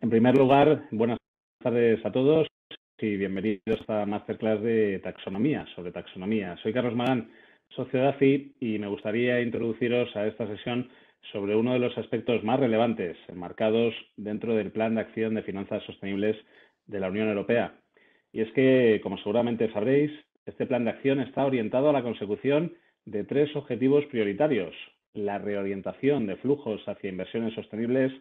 En primer lugar, buenas tardes a todos y bienvenidos a esta masterclass de taxonomía, sobre taxonomía. Soy Carlos Magán, socio de AFI, y me gustaría introduciros a esta sesión sobre uno de los aspectos más relevantes enmarcados dentro del Plan de Acción de Finanzas Sostenibles de la Unión Europea. Y es que, como seguramente sabréis, este plan de acción está orientado a la consecución de tres objetivos prioritarios. La reorientación de flujos hacia inversiones sostenibles,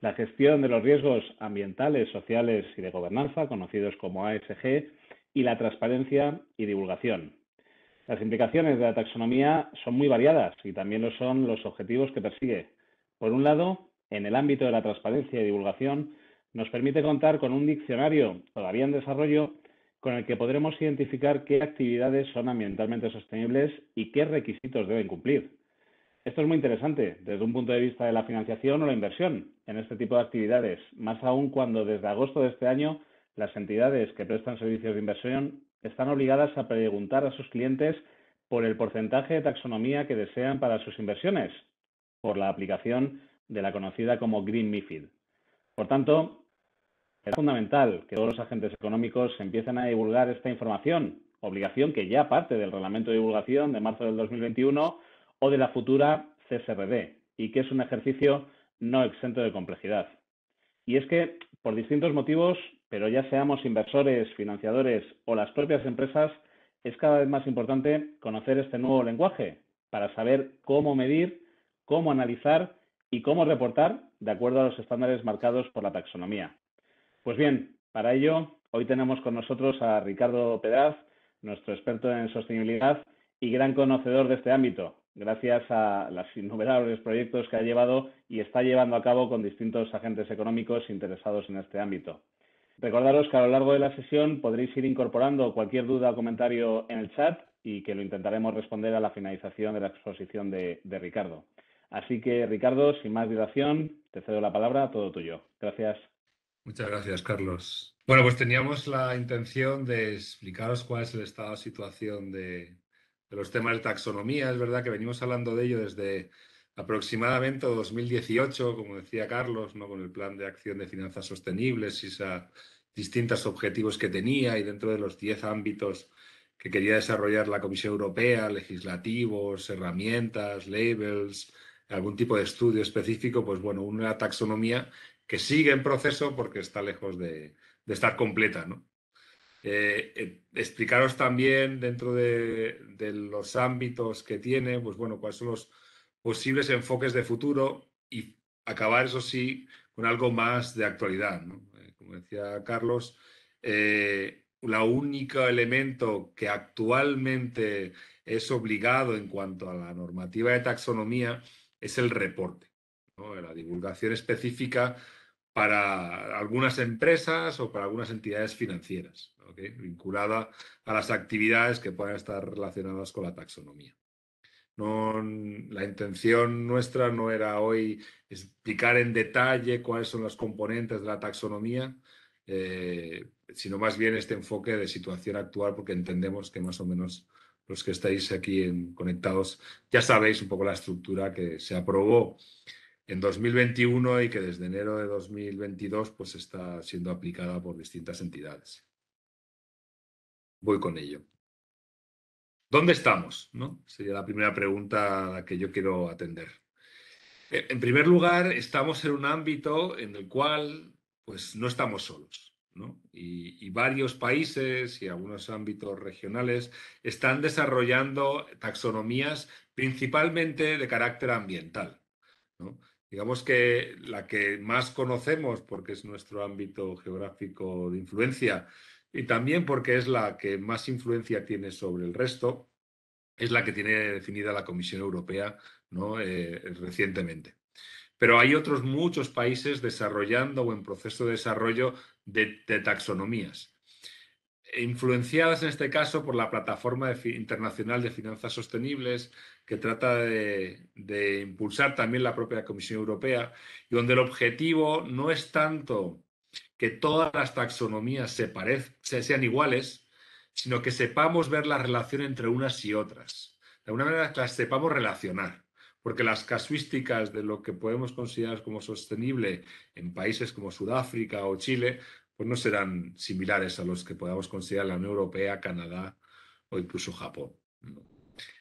la gestión de los riesgos ambientales, sociales y de gobernanza, conocidos como ASG, y la transparencia y divulgación. Las implicaciones de la taxonomía son muy variadas y también lo son los objetivos que persigue. Por un lado, en el ámbito de la transparencia y divulgación, nos permite contar con un diccionario todavía en desarrollo con el que podremos identificar qué actividades son ambientalmente sostenibles y qué requisitos deben cumplir. Esto es muy interesante desde un punto de vista de la financiación o la inversión en este tipo de actividades, más aún cuando desde agosto de este año las entidades que prestan servicios de inversión están obligadas a preguntar a sus clientes por el porcentaje de taxonomía que desean para sus inversiones, por la aplicación de la conocida como Green MIFID. Por tanto, es fundamental que todos los agentes económicos empiecen a divulgar esta información, obligación que ya parte del Reglamento de Divulgación de marzo del 2021 o de la futura CSRD, y que es un ejercicio no exento de complejidad. Y es que, por distintos motivos, pero ya seamos inversores, financiadores o las propias empresas, es cada vez más importante conocer este nuevo lenguaje para saber cómo medir, cómo analizar y cómo reportar de acuerdo a los estándares marcados por la taxonomía. Pues bien, para ello, hoy tenemos con nosotros a Ricardo Pedaz, nuestro experto en sostenibilidad y gran conocedor de este ámbito gracias a los innumerables proyectos que ha llevado y está llevando a cabo con distintos agentes económicos interesados en este ámbito. Recordaros que a lo largo de la sesión podréis ir incorporando cualquier duda o comentario en el chat y que lo intentaremos responder a la finalización de la exposición de, Ricardo. Así que, Ricardo, sin más dilación, te cedo la palabra, todo tuyo. Gracias. Muchas gracias, Carlos. Bueno, pues teníamos la intención de explicaros cuál es el estado de situación de, de los temas de taxonomía. Es verdad que venimos hablando de ello desde aproximadamente 2018, como decía Carlos, ¿no? con el plan de acción de finanzas sostenibles y distintos objetivos que tenía y dentro de los 10 ámbitos que quería desarrollar la Comisión Europea, legislativos, herramientas, labels, algún tipo de estudio específico, pues bueno, una taxonomía que sigue en proceso porque está lejos de, de estar completa, ¿no? Eh, eh, explicaros también dentro de, los ámbitos que tiene, pues bueno, cuáles son los posibles enfoques de futuro y acabar, eso sí, con algo más de actualidad. Eh, como decía Carlos, la único elemento que actualmente es obligado en cuanto a la normativa de taxonomía es el reporte, la divulgación específica para algunas empresas o para algunas entidades financieras, vinculada a las actividades que puedan estar relacionadas con la taxonomía. No, la intención nuestra no era hoy explicar en detalle cuáles son los componentes de la taxonomía, eh, sino más bien este enfoque de situación actual, porque entendemos que más o menos los que estáis aquí en, conectados ya sabéis un poco la estructura que se aprobó en 2021 y que desde enero de 2022 pues está siendo aplicada por distintas entidades. Voy con ello. ¿Dónde estamos? ¿No? Sería la primera pregunta la que yo quiero atender. Eh, en primer lugar, estamos en un ámbito en el cual pues, no estamos solos. Y, y, varios países y algunos ámbitos regionales están desarrollando taxonomías principalmente de carácter ambiental. ¿no? Digamos que la que más conocemos porque es nuestro ámbito geográfico de influencia y también porque es la que más influencia tiene sobre el resto, es la que tiene definida la Comisión Europea eh, recientemente. Pero hay otros muchos países desarrollando o en proceso de desarrollo de taxonomías influenciadas en este caso por la Plataforma Internacional de Finanzas Sostenibles, que trata de, impulsar también la propia Comisión Europea, y donde el objetivo no es tanto que todas las taxonomías se sean iguales, sino que sepamos ver la relación entre unas y otras. De alguna manera que las sepamos relacionar, porque las casuísticas de lo que podemos considerar como sostenible en países como Sudáfrica o Chile pues no serán similares a los que podamos considerar la Unión Europea, Canadá o incluso Japón.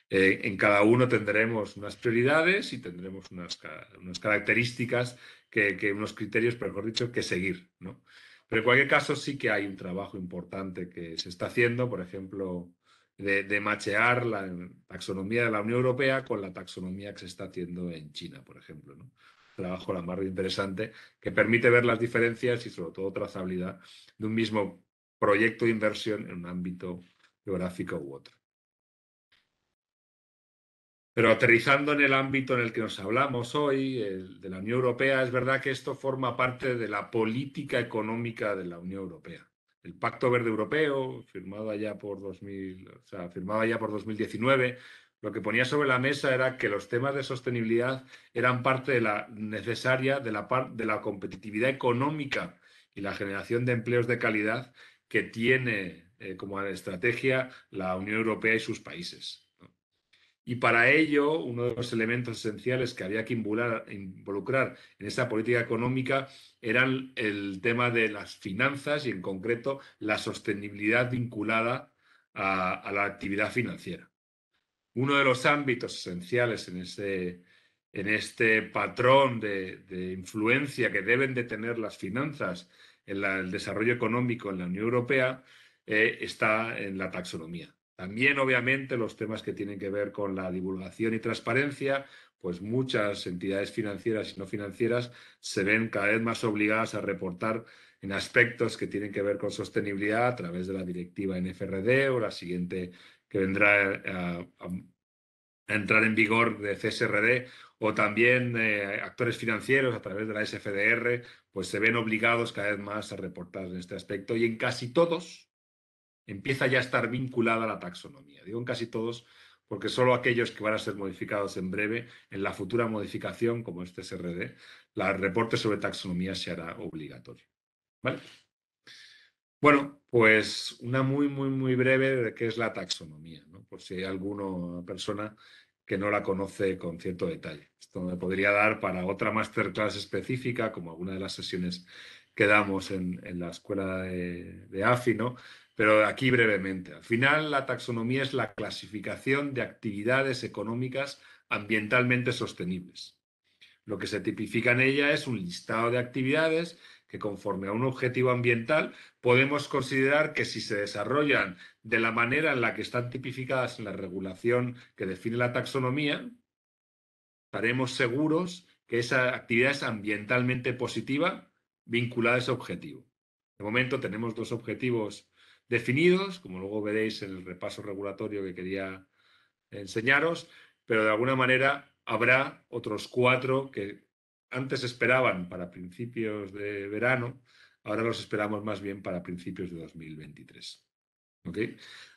Eh, en cada uno tendremos unas prioridades y tendremos unas, características, que, unos criterios, mejor dicho, que seguir. ¿no? Pero en cualquier caso sí que hay un trabajo importante que se está haciendo, por ejemplo, de, de, machear la taxonomía de la Unión Europea con la taxonomía que se está haciendo en China, por ejemplo. ¿no? trabajo la más interesante, que permite ver las diferencias y sobre todo trazabilidad de un mismo proyecto de inversión en un ámbito geográfico u otro. Pero aterrizando en el ámbito en el que nos hablamos hoy, de la Unión Europea, es verdad que esto forma parte de la política económica de la Unión Europea. El Pacto Verde Europeo, firmado allá por, 2000, o sea, firmado allá por 2019, lo que ponía sobre la mesa era que los temas de sostenibilidad eran parte de la necesaria de la, de la competitividad económica y la generación de empleos de calidad que tiene eh, como estrategia la Unión Europea y sus países. Y para ello, uno de los elementos esenciales que había que involucrar en esa política económica eran el tema de las finanzas y, en concreto, la sostenibilidad vinculada a la actividad financiera uno de los ámbitos esenciales en este, en este patrón de, influencia que deben de tener las finanzas en el desarrollo económico en la Unión Europea eh, está en la taxonomía. También, obviamente, los temas que tienen que ver con la divulgación y transparencia, pues muchas entidades financieras y no financieras se ven cada vez más obligadas a reportar en aspectos que tienen que ver con sostenibilidad a través de la directiva NFRD o la siguiente vendrá eh, a, entrar en vigor de CSRD, o también actores financieros a través de la SFDR, pues se ven obligados cada vez más a reportar en este aspecto y en casi todos empieza ya a estar vinculada a la taxonomía. Digo en casi todos porque solo aquellos que van a ser modificados en breve, en la futura modificación como este SRD, la reporte sobre taxonomía se hará obligatorio. ¿Vale? Bueno, pues una muy, muy, muy breve de qué es la taxonomía, ¿no? por si hay alguna persona que no la conoce con cierto detalle. Esto me podría dar para otra masterclass específica, como alguna de las sesiones que damos en, la escuela de, de AFI, pero aquí brevemente. Al final, la taxonomía es la clasificación de actividades económicas ambientalmente sostenibles. Lo que se tipifica en ella es un listado de actividades que conforme a un objetivo ambiental podemos considerar que si se desarrollan de la manera en la que están tipificadas en la regulación que define la taxonomía, estaremos seguros que esa actividad es ambientalmente positiva vinculada a ese objetivo. De momento tenemos dos objetivos definidos, como luego veréis en el repaso regulatorio que quería enseñaros, pero de alguna manera habrá otros cuatro que antes esperaban para principios de verano, ahora los esperamos más bien para principios de 2023.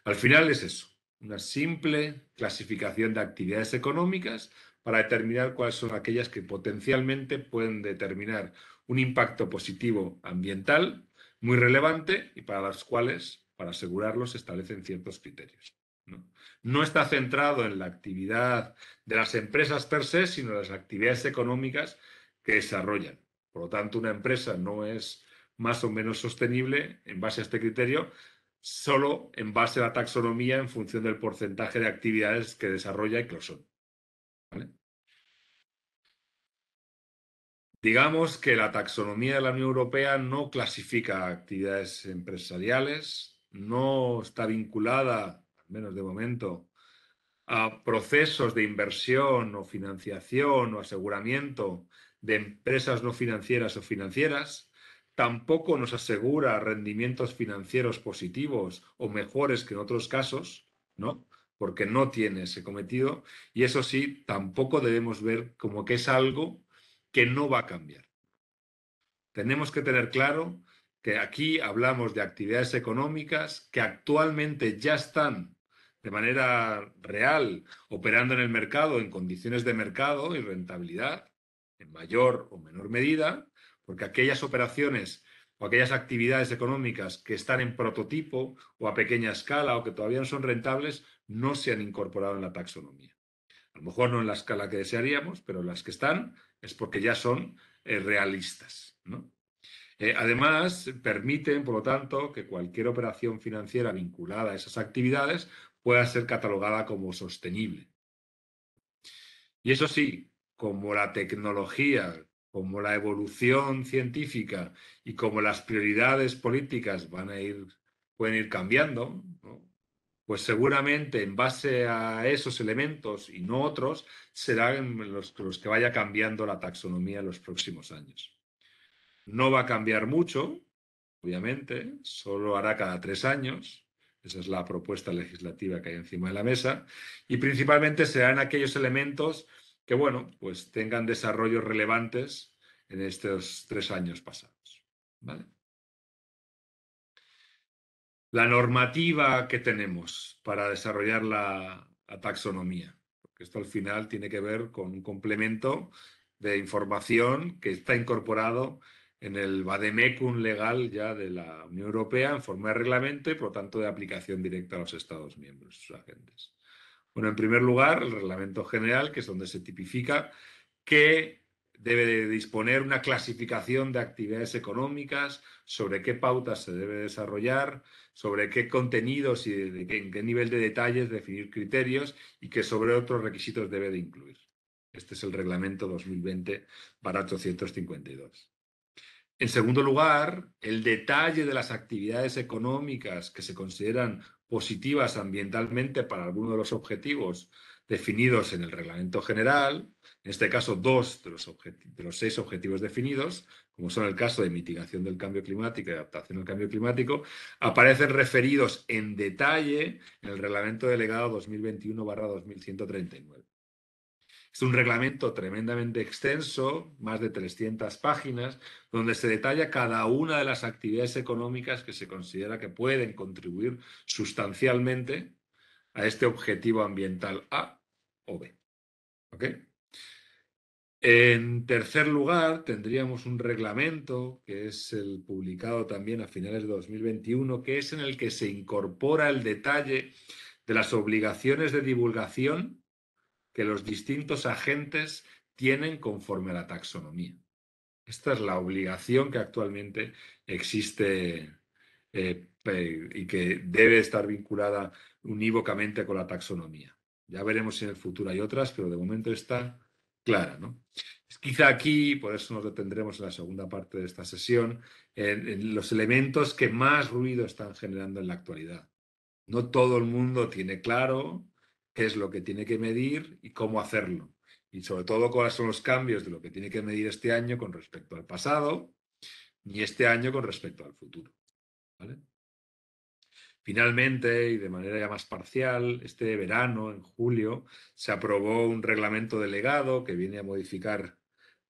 Al final es eso, una simple clasificación de actividades económicas para determinar cuáles son aquellas que potencialmente pueden determinar un impacto positivo ambiental muy relevante y para las cuales, para asegurarlos, se establecen ciertos criterios. ¿no? no está centrado en la actividad de las empresas per se, sino en las actividades económicas que desarrollan. Por lo tanto, una empresa no es más o menos sostenible en base a este criterio, solo en base a la taxonomía en función del porcentaje de actividades que desarrolla y que lo son. Digamos que la taxonomía de la Unión Europea no clasifica actividades empresariales, no está vinculada, al menos de momento, a procesos de inversión o financiación o aseguramiento de empresas no financieras o financieras, tampoco nos asegura rendimientos financieros positivos o mejores que en otros casos, ¿no? Porque no tiene ese cometido y eso sí, tampoco debemos ver como que es algo que no va a cambiar. Tenemos que tener claro que aquí hablamos de actividades económicas que actualmente ya están de manera real operando en el mercado en condiciones de mercado y rentabilidad en mayor o menor medida, porque aquellas operaciones o aquellas actividades económicas que están en prototipo o a pequeña escala o que todavía no son rentables no se han incorporado en la taxonomía. A lo mejor no en la escala que desearíamos, pero las que están es porque ya son eh, realistas. Eh, además, permiten, por lo tanto, que cualquier operación financiera vinculada a esas actividades pueda ser catalogada como sostenible. Y eso sí, como la tecnología, como la evolución científica y como las prioridades políticas van a ir, pueden ir cambiando, pues seguramente en base a esos elementos y no otros serán los, los que vaya cambiando la taxonomía en los próximos años. No va a cambiar mucho, obviamente, solo hará cada tres años, esa es la propuesta legislativa que hay encima de la mesa. Y principalmente serán aquellos elementos que bueno, pues tengan desarrollos relevantes en estos tres años pasados. ¿vale? La normativa que tenemos para desarrollar la, taxonomía, porque esto al final tiene que ver con un complemento de información que está incorporado en el vademecum legal ya de la Unión Europea en forma de reglamento y por lo tanto de aplicación directa a los Estados miembros, sus agentes. Bueno, en primer lugar, el reglamento general, que es donde se tipifica que debe de disponer una clasificación de actividades económicas, sobre qué pautas se debe desarrollar, sobre qué contenidos y en qué nivel de detalles definir criterios y que sobre otros requisitos debe de incluir. Este es el reglamento 2020 para 852. En segundo lugar, el detalle de las actividades económicas que se consideran positivas ambientalmente para alguno de los objetivos definidos en el reglamento general, en este caso dos de los, seis objetivos definidos, como son el caso de mitigación del cambio climático y adaptación al cambio climático, aparecen referidos en detalle en el reglamento delegado 2021-2139. Es un reglamento tremendamente extenso, más de 300 páginas, donde se detalla cada una de las actividades económicas que se considera que pueden contribuir sustancialmente a este objetivo ambiental A o B. En tercer lugar, tendríamos un reglamento que es el publicado también a finales de 2021, que es en el que se incorpora el detalle de las obligaciones de divulgación que los distintos agentes tienen conforme a la taxonomía. Esta es la obligación que actualmente existe eh, y que debe estar vinculada unívocamente con la taxonomía. Ya veremos si en el futuro hay otras, pero de momento está clara. ¿no? Quizá aquí, por eso nos detendremos en la segunda parte de esta sesión, en los elementos que más ruido están generando en la actualidad. No todo el mundo tiene claro es lo que tiene que medir y cómo hacerlo. Y sobre todo, cuáles son los cambios de lo que tiene que medir este año con respecto al pasado y este año con respecto al futuro. ¿vale? Finalmente, y de manera ya más parcial, este verano, en julio, se aprobó un reglamento delegado que viene a modificar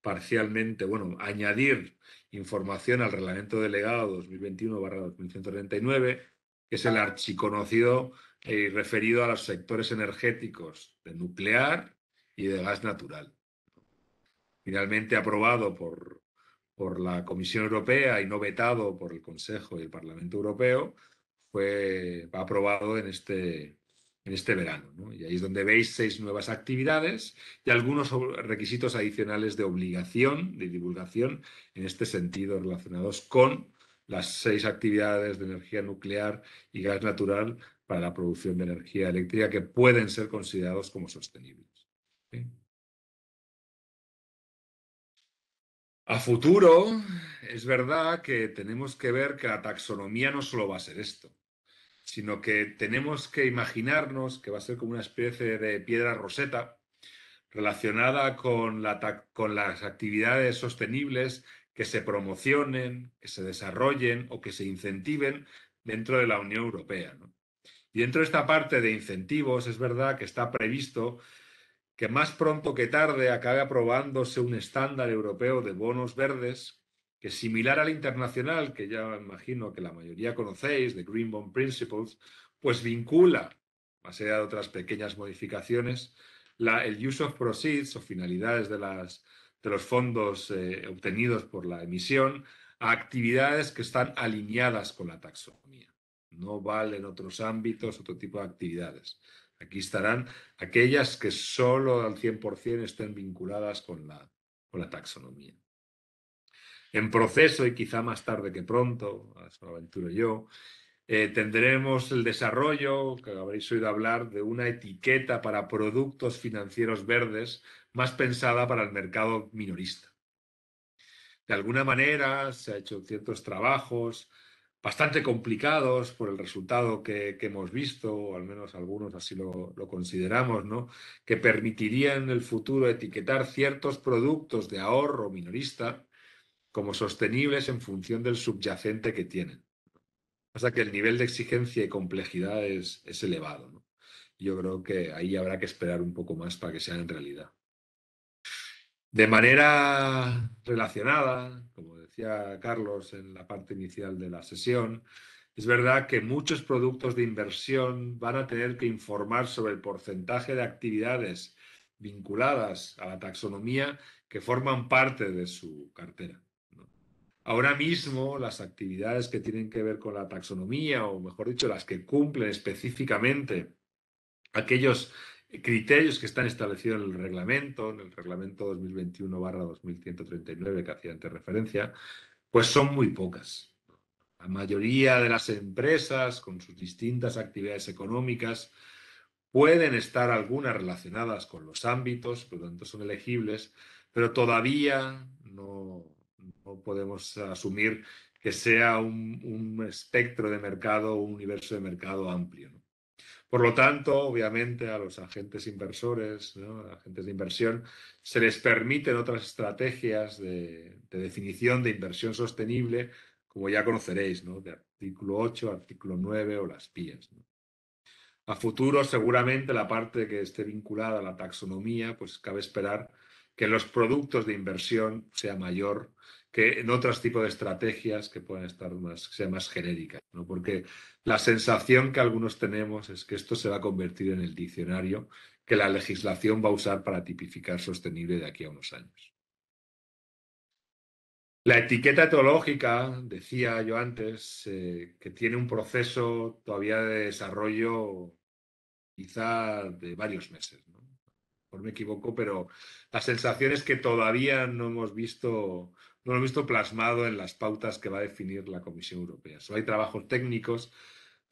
parcialmente, bueno, añadir información al reglamento delegado 2021-2139, que es el archiconocido y eh, referido a los sectores energéticos de nuclear y de gas natural. Finalmente aprobado por, por la Comisión Europea y no vetado por el Consejo y el Parlamento Europeo, fue aprobado en este, en este verano. Y ahí es donde veis seis nuevas actividades y algunos requisitos adicionales de obligación, de divulgación, en este sentido, relacionados con las seis actividades de energía nuclear y gas natural para la producción de energía eléctrica que pueden ser considerados como sostenibles. A futuro, es verdad que tenemos que ver que la taxonomía no solo va a ser esto, sino que tenemos que imaginarnos que va a ser como una especie de piedra roseta relacionada con, las actividades sostenibles que se promocionen, que se desarrollen o que se incentiven dentro de la Unión Europea. Y dentro de esta parte de incentivos, es verdad que está previsto que más pronto que tarde acabe aprobándose un estándar europeo de bonos verdes que similar al internacional, que ya imagino que la mayoría conocéis, de Green Bond Principles, pues vincula, más allá de otras pequeñas modificaciones, el use of proceeds o finalidades de, los fondos eh, obtenidos por la emisión a actividades que están alineadas con la taxonomía no valen otros ámbitos, otro tipo de actividades. Aquí estarán aquellas que solo al 100% estén vinculadas con la, taxonomía. En proceso, y quizá más tarde que pronto, a su aventuro yo, eh, tendremos el desarrollo, que habréis oído hablar, de una etiqueta para productos financieros verdes más pensada para el mercado minorista. De alguna manera se han hecho ciertos trabajos bastante complicados por el resultado que, hemos visto, o al menos algunos así lo, consideramos, ¿no? que permitirían en el futuro etiquetar ciertos productos de ahorro minorista como sostenibles en función del subyacente que tienen. Hasta que el nivel de exigencia y complejidad es, elevado. Yo creo que ahí habrá que esperar un poco más para que sean en realidad. De manera relacionada, como Carlos en la parte inicial de la sesión, es verdad que muchos productos de inversión van a tener que informar sobre el porcentaje de actividades vinculadas a la taxonomía que forman parte de su cartera. Ahora mismo, las actividades que tienen que ver con la taxonomía, o mejor dicho, las que cumplen específicamente aquellos criterios que están establecidos en el reglamento, en el reglamento 2021-2139 que hacía antes referencia, pues son muy pocas. La mayoría de las empresas con sus distintas actividades económicas pueden estar algunas relacionadas con los ámbitos, por lo tanto son elegibles, pero todavía no, podemos asumir que sea un, espectro de mercado, un universo de mercado amplio. Por lo tanto, obviamente, a los agentes inversores, agentes de inversión, se les permiten otras estrategias de, definición de inversión sostenible, como ya conoceréis, de artículo 8, artículo 9 o las PIES. A futuro, seguramente, la parte que esté vinculada a la taxonomía, pues cabe esperar que los productos de inversión sea mayor que en otros tipos de estrategias que puedan estar más, más genéricas, ¿no? Porque la sensación que algunos tenemos es que esto se va a convertir en el diccionario que la legislación va a usar para tipificar sostenible de aquí a unos años. La etiqueta etológica, decía yo antes, eh, que tiene un proceso todavía de desarrollo quizá de varios meses, ¿no? Por me equivoco, pero la sensación es que todavía no hemos visto no lo he visto plasmado en las pautas que va a definir la Comisión Europea. hay trabajos técnicos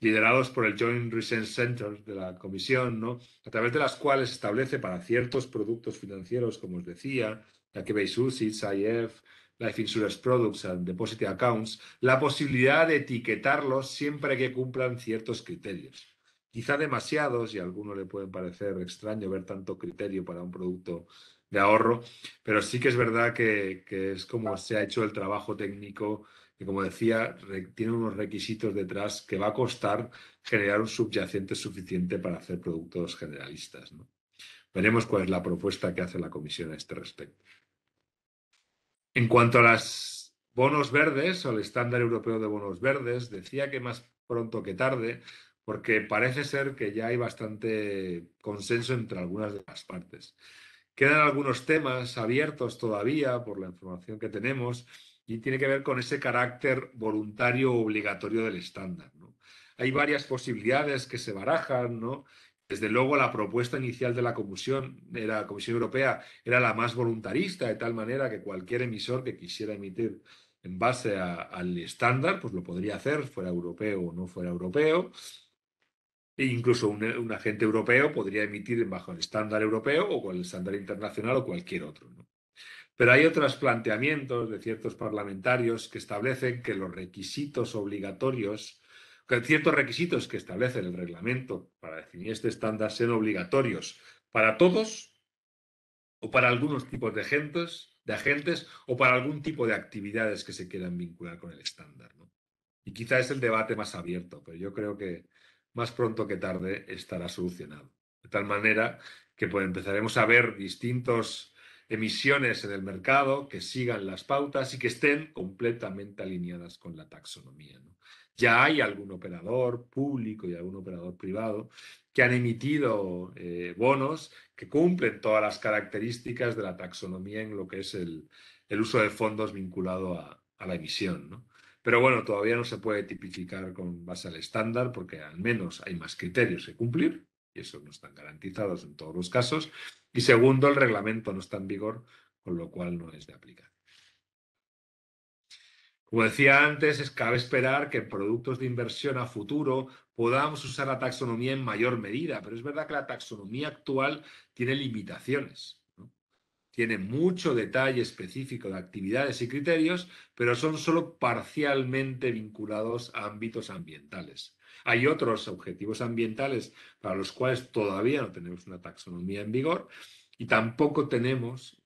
liderados por el Joint Research Center de la Comisión, ¿no? a través de las cuales establece para ciertos productos financieros, como os decía, la que veis UCITS, IF, Life Insurance Products and Deposit Accounts, la posibilidad de etiquetarlos siempre que cumplan ciertos criterios. Quizá demasiados, y a algunos le pueden parecer extraño ver tanto criterio para un producto de ahorro, pero sí que es verdad que, es como se ha hecho el trabajo técnico que como decía, tiene unos requisitos detrás que va a costar generar un subyacente suficiente para hacer productos generalistas. Veremos cuál es la propuesta que hace la comisión a este respecto. En cuanto a los bonos verdes o el estándar europeo de bonos verdes, decía que más pronto que tarde, porque parece ser que ya hay bastante consenso entre algunas de las partes. Quedan algunos temas abiertos todavía por la información que tenemos y tiene que ver con ese carácter voluntario obligatorio del estándar. Hay varias posibilidades que se barajan, ¿no? Desde luego la propuesta inicial de la Comisión, Comisión Europea era la más voluntarista, de tal manera que cualquier emisor que quisiera emitir en base al estándar, pues lo podría hacer, fuera europeo o no fuera europeo. E incluso un, agente europeo podría emitir bajo el estándar europeo o con el estándar internacional o cualquier otro. Pero hay otros planteamientos de ciertos parlamentarios que establecen que los requisitos obligatorios, que ciertos requisitos que establece el reglamento para definir este estándar sean obligatorios para todos o para algunos tipos de agentes, de agentes o para algún tipo de actividades que se quieran vincular con el estándar. Y quizá es el debate más abierto, pero yo creo que más pronto que tarde estará solucionado. De tal manera que pues, empezaremos a ver distintas emisiones en el mercado que sigan las pautas y que estén completamente alineadas con la taxonomía. Ya hay algún operador público y algún operador privado que han emitido eh, bonos que cumplen todas las características de la taxonomía en lo que es el, uso de fondos vinculado a, a la emisión. ¿no? Pero bueno, todavía no se puede tipificar con base al estándar porque al menos hay más criterios que cumplir y eso no están garantizados en todos los casos. Y segundo, el reglamento no está en vigor, con lo cual no es de aplicar. Como decía antes, es cabe esperar que en productos de inversión a futuro podamos usar la taxonomía en mayor medida, pero es verdad que la taxonomía actual tiene limitaciones tiene mucho detalle específico de actividades y criterios, pero son solo parcialmente vinculados a ámbitos ambientales. Hay otros objetivos ambientales para los cuales todavía no tenemos una taxonomía en vigor y tampoco tenemos,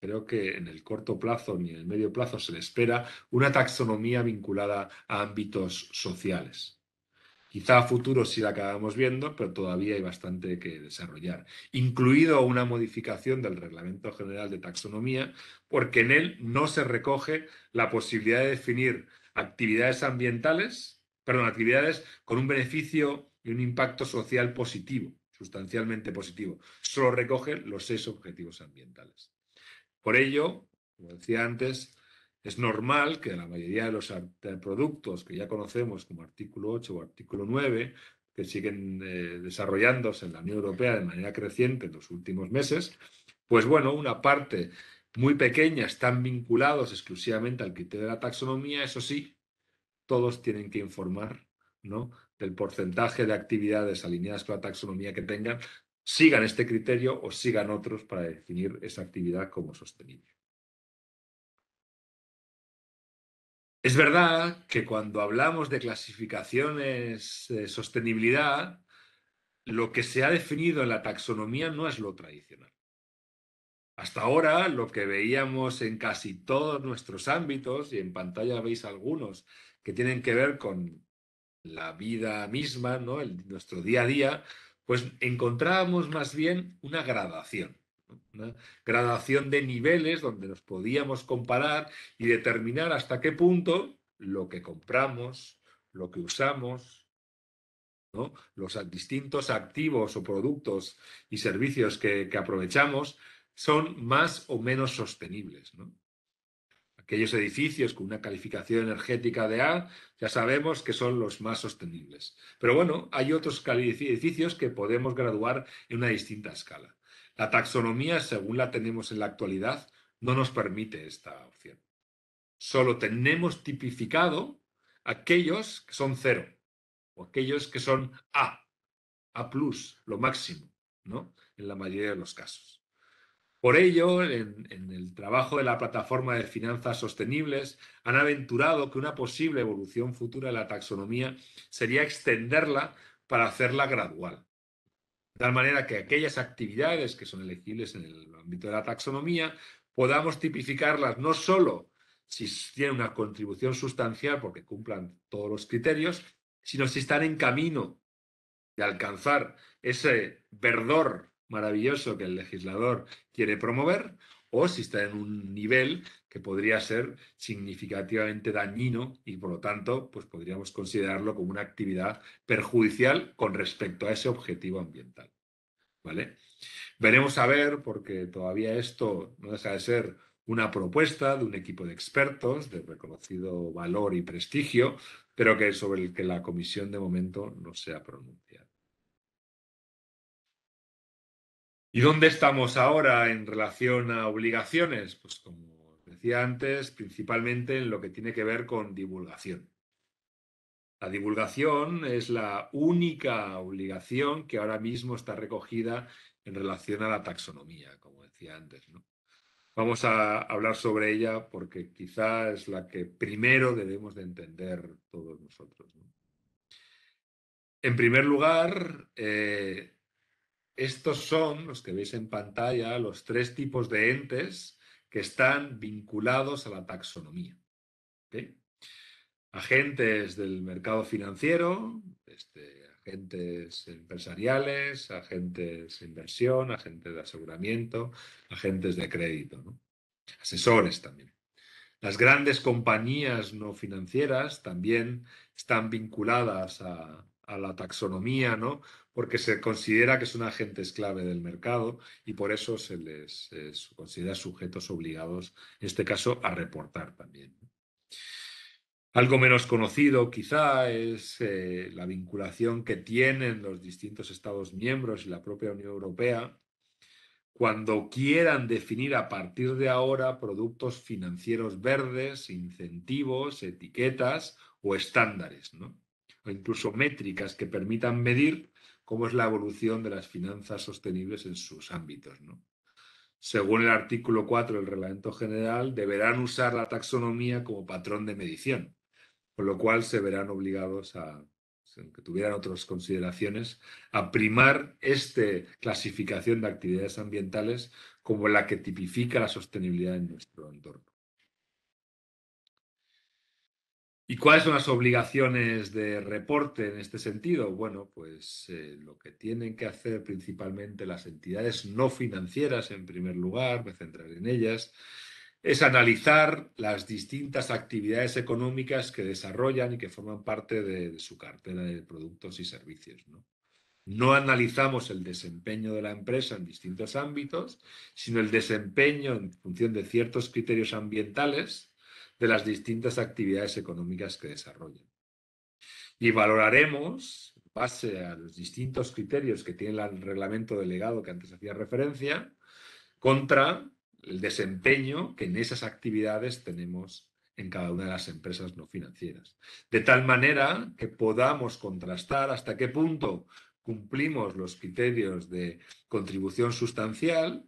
creo que en el corto plazo ni en el medio plazo se le espera, una taxonomía vinculada a ámbitos sociales. Quizá a futuro sí la acabamos viendo, pero todavía hay bastante que desarrollar, incluido una modificación del Reglamento General de Taxonomía, porque en él no se recoge la posibilidad de definir actividades ambientales, perdón, actividades con un beneficio y un impacto social positivo, sustancialmente positivo. Solo recoge los seis objetivos ambientales. Por ello, como decía antes, es normal que la mayoría de los productos que ya conocemos como artículo 8 o artículo 9, que siguen eh, desarrollándose en la Unión Europea de manera creciente en los últimos meses, pues bueno, una parte muy pequeña están vinculados exclusivamente al criterio de la taxonomía, eso sí, todos tienen que informar ¿no? del porcentaje de actividades alineadas con la taxonomía que tengan, sigan este criterio o sigan otros para definir esa actividad como sostenible. Es verdad que cuando hablamos de clasificaciones de eh, sostenibilidad, lo que se ha definido en la taxonomía no es lo tradicional. Hasta ahora, lo que veíamos en casi todos nuestros ámbitos, y en pantalla veis algunos que tienen que ver con la vida misma, nuestro día a día, pues encontrábamos más bien una gradación una gradación de niveles donde nos podíamos comparar y determinar hasta qué punto lo que compramos, lo que usamos, los distintos activos o productos y servicios que, aprovechamos son más o menos sostenibles. Aquellos edificios con una calificación energética de A ya sabemos que son los más sostenibles. Pero bueno, hay otros edificios que podemos graduar en una distinta escala. La taxonomía, según la tenemos en la actualidad, no nos permite esta opción. Solo tenemos tipificado aquellos que son cero o aquellos que son A, A plus, lo máximo, ¿no? En la mayoría de los casos. Por ello, en, el trabajo de la plataforma de finanzas sostenibles, han aventurado que una posible evolución futura de la taxonomía sería extenderla para hacerla gradual. De tal manera que aquellas actividades que son elegibles en el ámbito de la taxonomía podamos tipificarlas no solo si tienen una contribución sustancial porque cumplan todos los criterios, sino si están en camino de alcanzar ese verdor maravilloso que el legislador quiere promover si está en un nivel que podría ser significativamente dañino y por lo tanto pues podríamos considerarlo como una actividad perjudicial con respecto a ese objetivo ambiental. ¿Vale? Veremos a ver, porque todavía esto no deja de ser una propuesta de un equipo de expertos de reconocido valor y prestigio, pero que sobre el que la comisión de momento no se ha pronunciado. ¿Y dónde estamos ahora en relación a obligaciones? Pues como decía antes, principalmente en lo que tiene que ver con divulgación. La divulgación es la única obligación que ahora mismo está recogida en relación a la taxonomía, como decía antes. Vamos a hablar sobre ella porque quizá es la que primero debemos de entender todos nosotros. En primer lugar, eh, estos son, los que veis en pantalla, los tres tipos de entes que están vinculados a la taxonomía. Agentes del mercado financiero, este, agentes empresariales, agentes de inversión, agentes de aseguramiento, agentes de crédito, asesores también. Las grandes compañías no financieras también están vinculadas a, a la taxonomía, ¿no? porque se considera que es un agente clave del mercado y por eso se les considera sujetos obligados, en este caso, a reportar también. Algo menos conocido quizá es eh, la vinculación que tienen los distintos Estados miembros y la propia Unión Europea cuando quieran definir a partir de ahora productos financieros verdes, incentivos, etiquetas o estándares. ¿no? o incluso métricas que permitan medir cómo es la evolución de las finanzas sostenibles en sus ámbitos. ¿no? Según el artículo 4 del Reglamento General, deberán usar la taxonomía como patrón de medición, con lo cual se verán obligados a, aunque tuvieran otras consideraciones, a primar esta clasificación de actividades ambientales como la que tipifica la sostenibilidad en nuestro entorno. ¿Y cuáles son las obligaciones de reporte en este sentido? Bueno, pues eh, lo que tienen que hacer principalmente las entidades no financieras, en primer lugar, me centraré en ellas, es analizar las distintas actividades económicas que desarrollan y que forman parte de, su cartera de productos y servicios. no analizamos el desempeño de la empresa en distintos ámbitos, sino el desempeño en función de ciertos criterios ambientales de las distintas actividades económicas que desarrollan. Y valoraremos, base a los distintos criterios que tiene el reglamento delegado que antes hacía referencia, contra el desempeño que en esas actividades tenemos en cada una de las empresas no financieras. De tal manera que podamos contrastar hasta qué punto cumplimos los criterios de contribución sustancial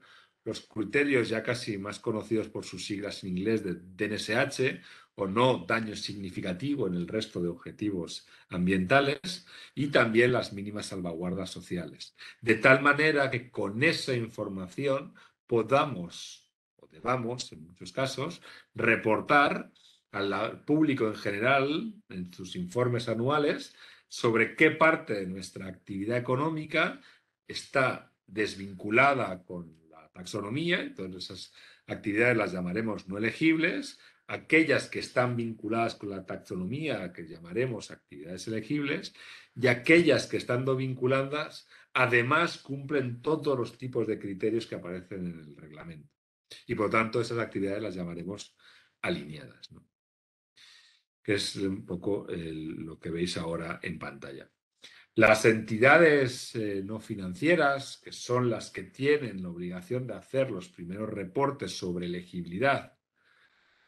los criterios ya casi más conocidos por sus siglas en inglés de DNSH o no daño significativo en el resto de objetivos ambientales y también las mínimas salvaguardas sociales. De tal manera que con esa información podamos o debamos, en muchos casos, reportar al público en general en sus informes anuales sobre qué parte de nuestra actividad económica está desvinculada con taxonomía, entonces esas actividades las llamaremos no elegibles, aquellas que están vinculadas con la taxonomía, que llamaremos actividades elegibles, y aquellas que estando vinculadas, además cumplen todos los tipos de criterios que aparecen en el reglamento. Y por lo tanto, esas actividades las llamaremos alineadas, que es un poco lo que veis ahora en pantalla. Las entidades eh, no financieras, que son las que tienen la obligación de hacer los primeros reportes sobre elegibilidad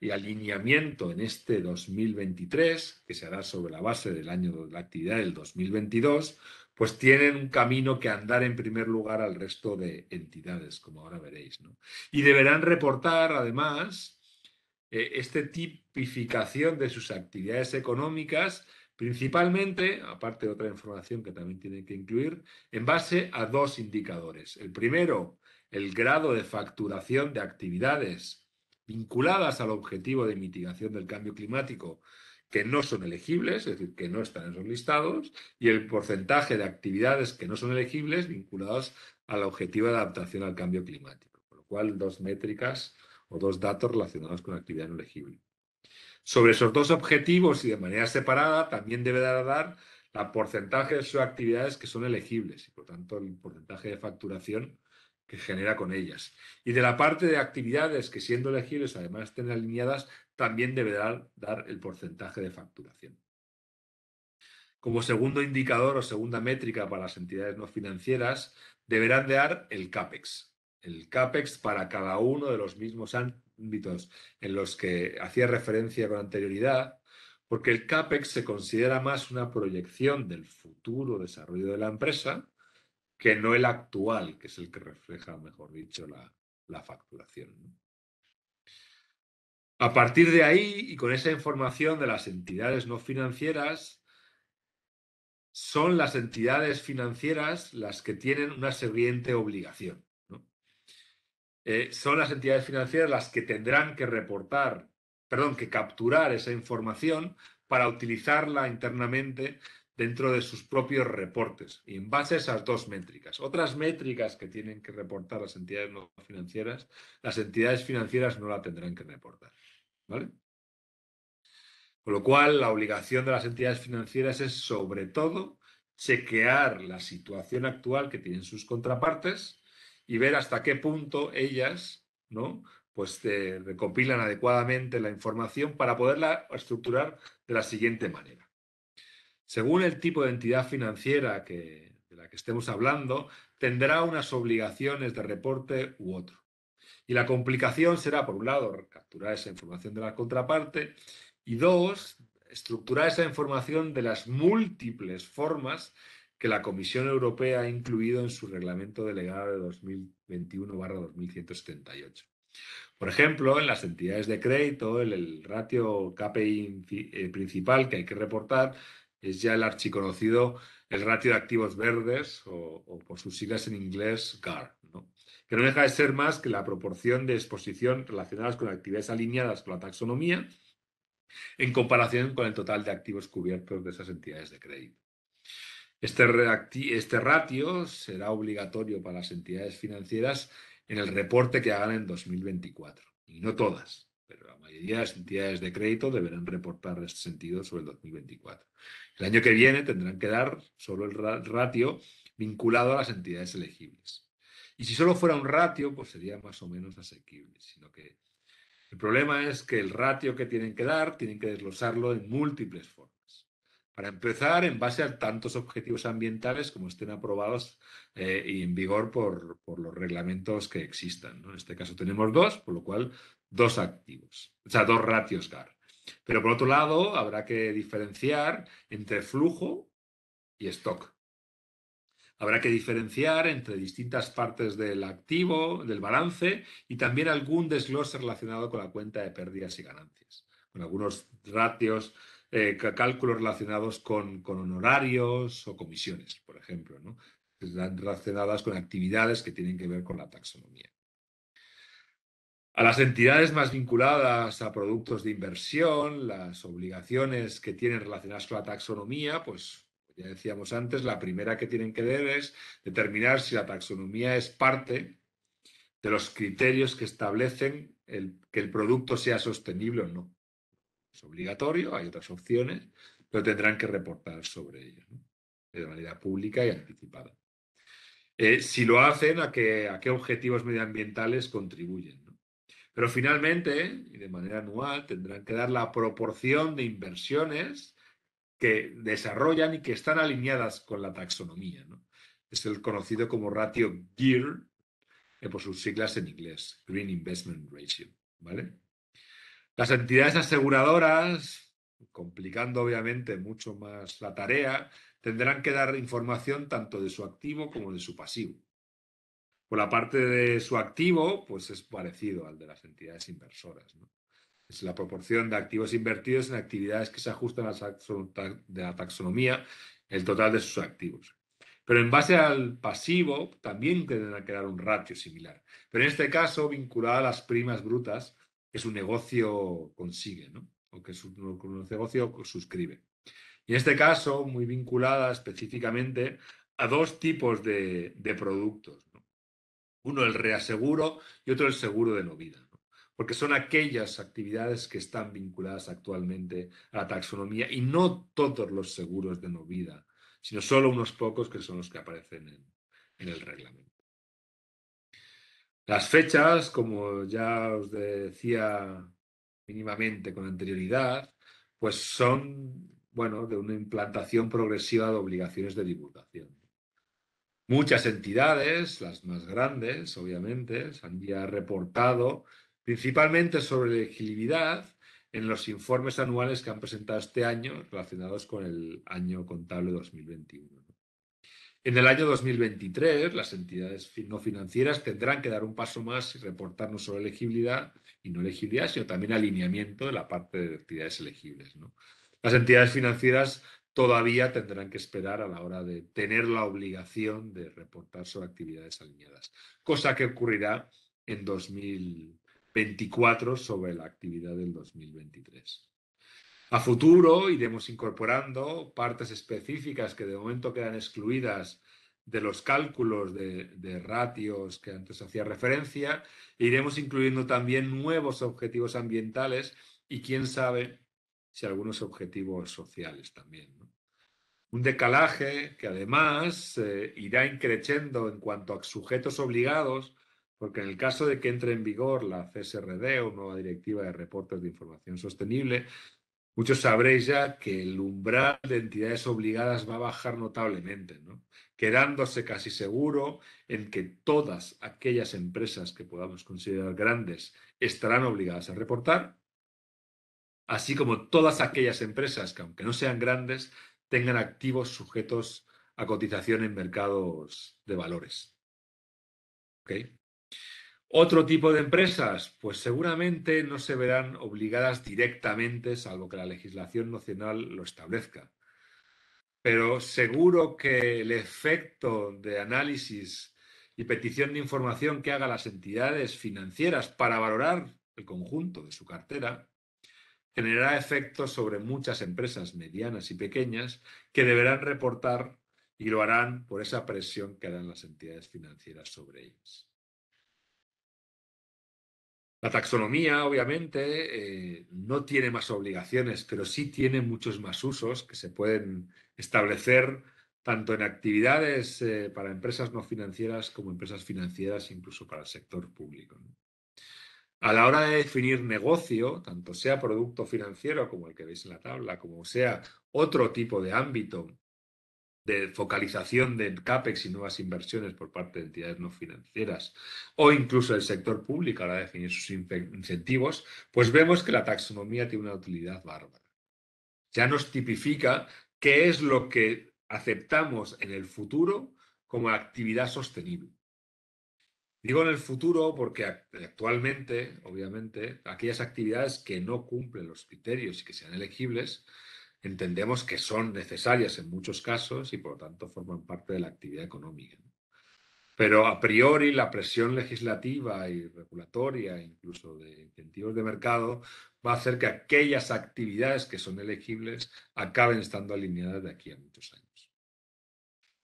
y alineamiento en este 2023, que se hará sobre la base del año de la actividad del 2022, pues tienen un camino que andar en primer lugar al resto de entidades, como ahora veréis. ¿no? Y deberán reportar, además, eh, esta tipificación de sus actividades económicas Principalmente, aparte de otra información que también tienen que incluir, en base a dos indicadores. El primero, el grado de facturación de actividades vinculadas al objetivo de mitigación del cambio climático que no son elegibles, es decir, que no están en los listados, y el porcentaje de actividades que no son elegibles vinculadas al objetivo de adaptación al cambio climático. Con lo cual, dos métricas o dos datos relacionados con actividad no elegible. Sobre esos dos objetivos y de manera separada, también deberá dar la porcentaje de sus actividades que son elegibles y, por tanto, el porcentaje de facturación que genera con ellas. Y de la parte de actividades que, siendo elegibles, además estén alineadas, también deberá dar el porcentaje de facturación. Como segundo indicador o segunda métrica para las entidades no financieras, deberán dar el CAPEX, el CAPEX para cada uno de los mismos ámbitos en los que hacía referencia con anterioridad, porque el CAPEX se considera más una proyección del futuro desarrollo de la empresa que no el actual, que es el que refleja, mejor dicho, la, facturación. A partir de ahí y con esa información de las entidades no financieras, son las entidades financieras las que tienen una serviente obligación. Eh, son las entidades financieras las que tendrán que reportar, perdón, que capturar esa información para utilizarla internamente dentro de sus propios reportes y en base a esas dos métricas. Otras métricas que tienen que reportar las entidades no financieras, las entidades financieras no la tendrán que reportar. ¿Vale? Con lo cual, la obligación de las entidades financieras es, sobre todo, chequear la situación actual que tienen sus contrapartes y ver hasta qué punto ellas, ¿no? Pues adecuadamente la información para poderla estructurar de la siguiente manera. Según el tipo de entidad financiera de la que estemos hablando, tendrá unas obligaciones de reporte u otro. Y la complicación será, por un lado, capturar esa información de la contraparte y dos, estructurar esa información de las múltiples formas que la Comisión Europea ha incluido en su reglamento delegado de 2021-2178. Por ejemplo, en las entidades de crédito, el, ratio KPI eh, principal que hay que reportar es ya el archiconocido el ratio de activos verdes o, por sus siglas en inglés GAR, que no deja de ser más que la proporción de exposición relacionadas con actividades alineadas con la taxonomía en comparación con el total de activos cubiertos de esas entidades de crédito. Este, este, ratio será obligatorio para las entidades financieras en el reporte que hagan en 2024. Y no todas, pero la mayoría de las entidades de crédito deberán reportar este sentido sobre el 2024. El año que viene tendrán que dar solo el ratio vinculado a las entidades elegibles. Y si solo fuera un ratio, pues sería más o menos asequible, sino que el problema es que el ratio que tienen que dar tienen que desglosarlo en múltiples formas. Para empezar, en base a tantos objetivos ambientales como estén aprobados eh, y en vigor por, los reglamentos que existan. En este caso tenemos dos, por lo cual dos activos, o sea, dos ratios GAR. Pero por otro lado, habrá que diferenciar entre flujo y stock. Habrá que diferenciar entre distintas partes del activo, del balance y también algún desglose relacionado con la cuenta de pérdidas y ganancias, con algunos ratios eh, cálculos relacionados con, honorarios o comisiones, por ejemplo, Están relacionadas con actividades que tienen que ver con la taxonomía. A las entidades más vinculadas a productos de inversión, las obligaciones que tienen relacionadas con la taxonomía, pues ya decíamos antes, la primera que tienen que ver es determinar si la taxonomía es parte de los criterios que establecen que el producto sea sostenible o no obligatorio, hay otras opciones, pero tendrán que reportar sobre ello de manera pública y anticipada. Eh, si lo hacen, a qué, a qué objetivos medioambientales contribuyen. Pero finalmente, y de manera anual, tendrán que dar la proporción de inversiones que desarrollan y que están alineadas con la taxonomía. Es el conocido como ratio GEAR, eh, por sus siglas en inglés, Green Investment Ratio. ¿vale? Las entidades aseguradoras, complicando obviamente mucho más la tarea, tendrán que dar información tanto de su activo como de su pasivo. Por la parte de su activo, pues es parecido al de las entidades inversoras. Es la proporción de activos invertidos en actividades que se ajustan a la taxonomía, el total de sus activos. Pero en base al pasivo también tendrán que dar un ratio similar. Pero en este caso, vinculada a las primas brutas que su negocio consigue, ¿no? O que su, su negocio suscribe. Y en este caso, muy vinculada específicamente a dos tipos de, productos. Uno el reaseguro y otro el seguro de no vida porque son aquellas actividades que están vinculadas actualmente a la taxonomía y no todos los seguros de no vida, sino solo unos pocos que son los que aparecen en el reglamento. Las fechas, como ya os decía mínimamente con anterioridad, pues son, bueno, de una implantación progresiva de obligaciones de divulgación. Muchas entidades, las más grandes, obviamente, se han ya reportado principalmente sobre la elegibilidad en los informes anuales que han presentado este año relacionados con el año contable 2021. En el año 2023, las entidades no financieras tendrán que dar un paso más y reportar no solo elegibilidad y no elegibilidad, sino también alineamiento de la parte de actividades elegibles. Las entidades financieras todavía tendrán que esperar a la hora de tener la obligación de reportar sobre actividades alineadas, cosa que ocurrirá en 2024 sobre la actividad del 2023. A futuro iremos incorporando partes específicas que de momento quedan excluidas de los cálculos de, de, ratios que antes hacía referencia. Iremos incluyendo también nuevos objetivos ambientales y quién sabe si algunos objetivos sociales también. Un decalaje que además eh, irá increciendo en cuanto a sujetos obligados, porque en el caso de que entre en vigor la CSRD o nueva directiva de reportes de información sostenible, Muchos sabréis ya que el umbral de entidades obligadas va a bajar notablemente, quedándose casi seguro en que todas aquellas empresas que podamos considerar grandes estarán obligadas a reportar, así como todas aquellas empresas que, aunque no sean grandes, tengan activos sujetos a cotización en mercados de valores. Otro tipo de empresas, pues seguramente no se verán obligadas directamente, salvo que la legislación nacional lo establezca. Pero seguro que el efecto de análisis y petición de información que hagan las entidades financieras para valorar el conjunto de su cartera generará efectos sobre muchas empresas medianas y pequeñas que deberán reportar y lo harán por esa presión que harán las entidades financieras sobre ellas. La taxonomía, obviamente, eh, no tiene más obligaciones, pero sí tiene muchos más usos que se pueden establecer tanto en actividades eh, para empresas no financieras como empresas financieras, incluso para el sector público. A la hora de definir negocio, tanto sea producto financiero como el que veis en la tabla, como sea otro tipo de ámbito de focalización de CAPEX y nuevas inversiones por parte de entidades no financieras o incluso del sector público a definir sus incentivos, pues vemos que la taxonomía tiene una utilidad bárbara. Ya nos tipifica qué es lo que aceptamos en el futuro como actividad sostenible. Digo en el futuro porque actualmente, obviamente, aquellas actividades que no cumplen los criterios y que sean elegibles, entendemos que son necesarias en muchos casos y por lo tanto forman parte de la actividad económica. Pero a priori la presión legislativa y regulatoria, incluso de incentivos de mercado, va a hacer que aquellas actividades que son elegibles acaben estando alineadas de aquí a muchos años.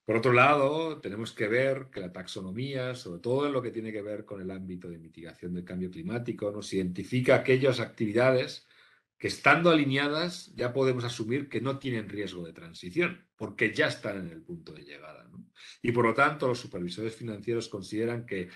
Por otro lado, tenemos que ver que la taxonomía, sobre todo en lo que tiene que ver con el ámbito de mitigación del cambio climático, nos identifica aquellas actividades que estando alineadas ya podemos asumir que no tienen riesgo de transición, porque ya están en el punto de llegada. Y por lo tanto, los supervisores financieros consideran que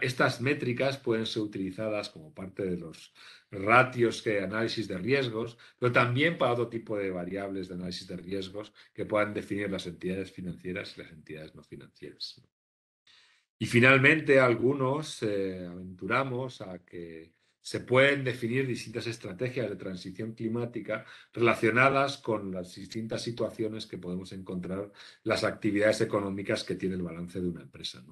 estas métricas pueden ser utilizadas como parte de los ratios de análisis de riesgos, pero también para otro tipo de variables de análisis de riesgos que puedan definir las entidades financieras y las entidades no financieras. Y finalmente, algunos eh, aventuramos a que se pueden definir distintas estrategias de transición climática relacionadas con las distintas situaciones que podemos encontrar las actividades económicas que tiene el balance de una empresa.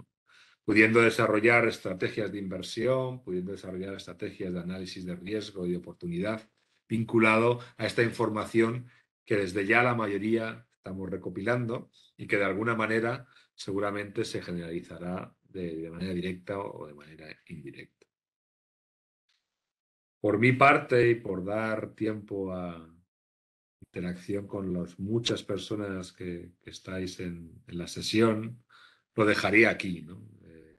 Pudiendo desarrollar estrategias de inversión, pudiendo desarrollar estrategias de análisis de riesgo y de oportunidad vinculado a esta información que desde ya la mayoría estamos recopilando y que de alguna manera seguramente se generalizará de manera directa o de manera indirecta por mi parte y por dar tiempo a interacción con las muchas personas que, estáis en, la sesión, lo dejaría aquí. Eh,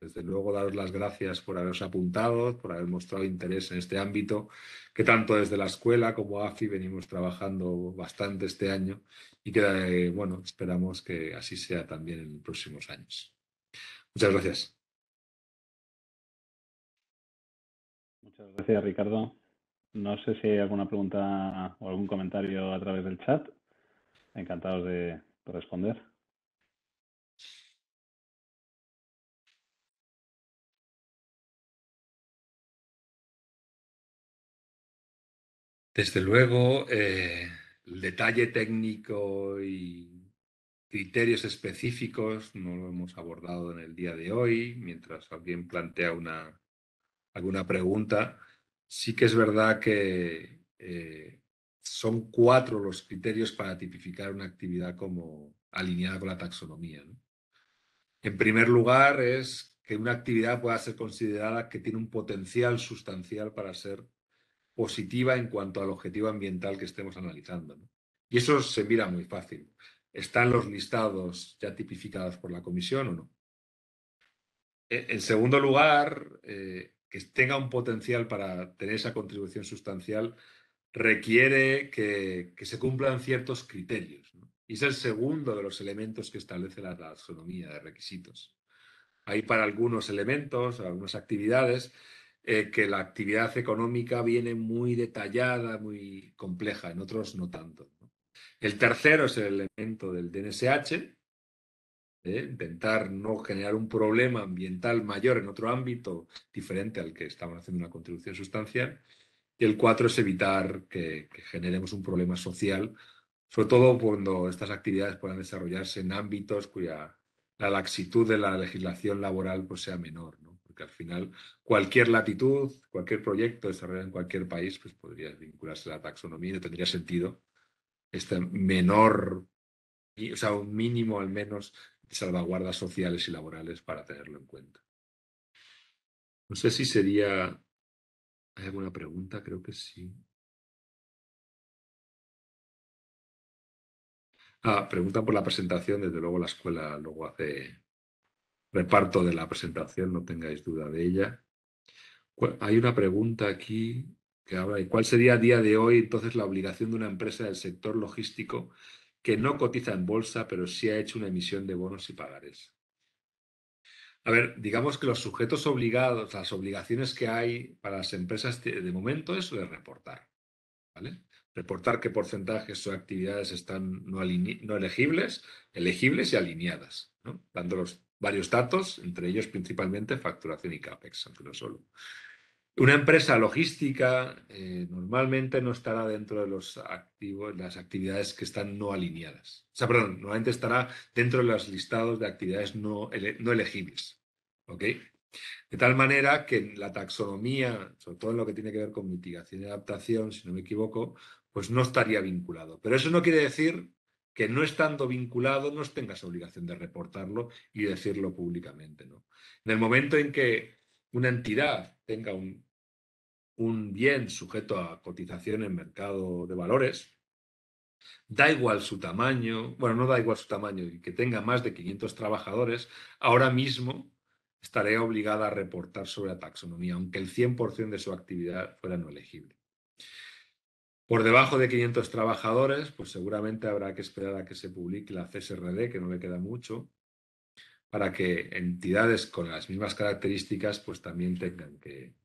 desde luego, daros las gracias por haberos apuntado, por haber mostrado interés en este ámbito, que tanto desde la escuela como AFI venimos trabajando bastante este año y que, eh, bueno, esperamos que así sea también en los próximos años. Muchas gracias. Muchas gracias, Ricardo. No sé si hay alguna pregunta o algún comentario a través del chat. Encantados de responder. Desde luego, eh, el detalle técnico y criterios específicos no lo hemos abordado en el día de hoy. Mientras alguien plantea una alguna pregunta. Sí que es verdad que eh, son cuatro los criterios para tipificar una actividad como alineada con la taxonomía. En primer lugar, es que una actividad pueda ser considerada que tiene un potencial sustancial para ser positiva en cuanto al objetivo ambiental que estemos analizando. Y eso se mira muy fácil. ¿Están los listados ya tipificados por la comisión o no? E, en segundo lugar, eh, que tenga un potencial para tener esa contribución sustancial requiere que, se cumplan ciertos criterios. Y es el segundo de los elementos que establece la taxonomía de requisitos. Hay para algunos elementos, algunas actividades, eh, que la actividad económica viene muy detallada, muy compleja, en otros no tanto. El tercero es el elemento del DNSH, intentar no generar un problema ambiental mayor en otro ámbito diferente al que estamos haciendo una contribución sustancial. Y el cuatro es evitar que, generemos un problema social, sobre todo cuando estas actividades puedan desarrollarse en ámbitos cuya la laxitud de la legislación laboral pues, sea menor, ¿no? porque al final cualquier latitud, cualquier proyecto desarrollado en cualquier país pues, podría vincularse a la taxonomía y no tendría sentido este menor, o sea, un mínimo al menos salvaguardas sociales y laborales para tenerlo en cuenta. No sé si sería... ¿Hay alguna pregunta? Creo que sí. Ah, pregunta por la presentación. Desde luego la escuela luego hace reparto de la presentación, no tengáis duda de ella. Hay una pregunta aquí que habla de cuál sería a día de hoy entonces la obligación de una empresa del sector logístico que no cotiza en bolsa, pero sí ha hecho una emisión de bonos y pagares. A ver, digamos que los sujetos obligados, las obligaciones que hay para las empresas de momento es de reportar. Reportar qué porcentajes o actividades están no, elegibles, elegibles y alineadas, ¿no? dándolos varios datos, entre ellos principalmente facturación y CAPEX, aunque no solo. Una empresa logística eh, normalmente no estará dentro de los activos, las actividades que están no alineadas. O sea, perdón, normalmente estará dentro de los listados de actividades no, no elegibles. De tal manera que la taxonomía, sobre todo en lo que tiene que ver con mitigación y adaptación, si no me equivoco, pues no estaría vinculado. Pero eso no quiere decir que no estando vinculado no tengas obligación de reportarlo y decirlo públicamente. ¿no? En el momento en que una entidad tenga un, un bien sujeto a cotización en mercado de valores, da igual su tamaño, bueno, no da igual su tamaño, y que tenga más de 500 trabajadores, ahora mismo estaré obligada a reportar sobre la taxonomía, aunque el 100% de su actividad fuera no elegible. Por debajo de 500 trabajadores, pues seguramente habrá que esperar a que se publique la CSRD, que no le queda mucho, para que entidades con las mismas características pues también tengan que,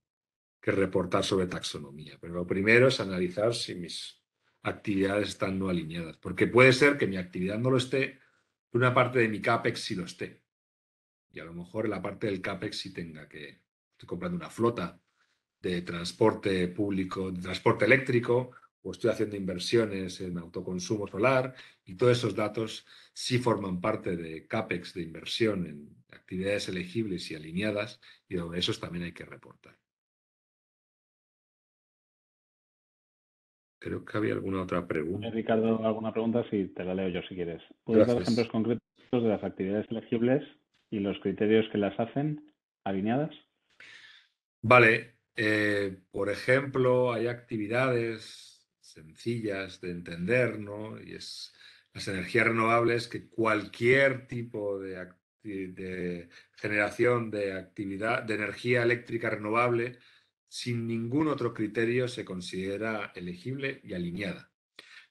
que reportar sobre taxonomía. Pero lo primero es analizar si mis actividades están no alineadas, porque puede ser que mi actividad no lo esté, una parte de mi CAPEX sí lo esté. Y a lo mejor la parte del CAPEX sí tenga que, estoy comprando una flota de transporte público, de transporte eléctrico, o estoy haciendo inversiones en autoconsumo solar, y todos esos datos sí forman parte de CAPEX de inversión en actividades elegibles y alineadas, y donde esos también hay que reportar. Creo que había alguna otra pregunta. Eh, Ricardo, alguna pregunta, si te la leo yo si quieres. ¿Puedes dar ejemplos concretos de las actividades elegibles y los criterios que las hacen alineadas? Vale, eh, por ejemplo, hay actividades sencillas de entender, ¿no? Y es las energías renovables que cualquier tipo de, de generación de actividad, de energía eléctrica renovable, sin ningún otro criterio se considera elegible y alineada.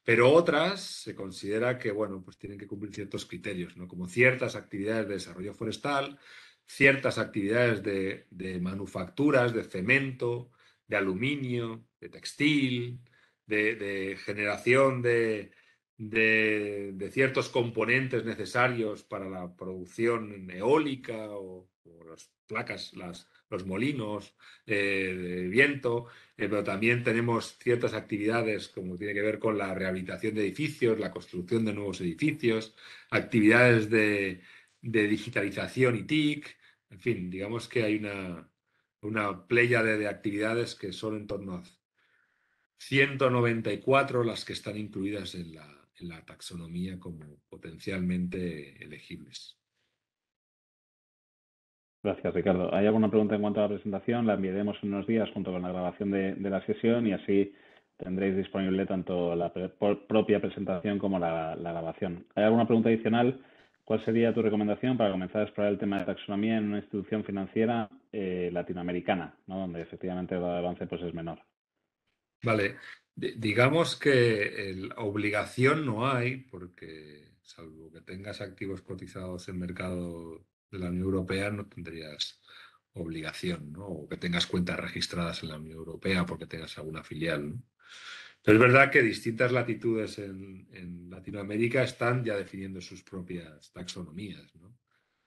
Pero otras se considera que, bueno, pues tienen que cumplir ciertos criterios, ¿no? Como ciertas actividades de desarrollo forestal, ciertas actividades de, manufacturas, de cemento, de aluminio, de textil, de, generación de, ciertos componentes necesarios para la producción eólica o, o las placas, las, los molinos de eh, viento, eh, pero también tenemos ciertas actividades como tiene que ver con la rehabilitación de edificios, la construcción de nuevos edificios, actividades de, digitalización y TIC, en fin, digamos que hay una, una playa de, actividades que son en torno a 194 las que están incluidas en la taxonomía como potencialmente elegibles. Gracias, Ricardo. Hay alguna pregunta en cuanto a la presentación, la enviaremos en unos días junto con la grabación de, la sesión y así tendréis disponible tanto la propia presentación como la, grabación. ¿Hay alguna pregunta adicional? ¿Cuál sería tu recomendación para comenzar a explorar el tema de taxonomía en una institución financiera eh, latinoamericana, ¿no? donde efectivamente el avance pues, es menor? Vale, digamos que el, obligación no hay, porque salvo que tengas activos cotizados en mercado de la Unión Europea no tendrías obligación, ¿no? O que tengas cuentas registradas en la Unión Europea porque tengas alguna filial, ¿no? es verdad que distintas latitudes en, Latinoamérica están ya definiendo sus propias taxonomías, ¿no?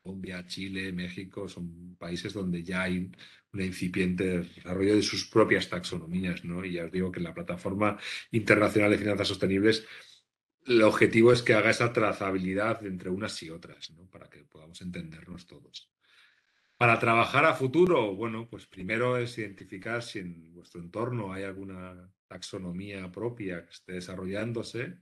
Colombia, Chile, México son países donde ya hay un incipiente desarrollo de sus propias taxonomías, ¿no? Y ya os digo que en la plataforma internacional de finanzas sostenibles el objetivo es que haga esa trazabilidad entre unas y otras, para que podamos entendernos todos. Para trabajar a futuro, bueno, pues primero es identificar si en vuestro entorno hay alguna taxonomía propia que esté desarrollándose,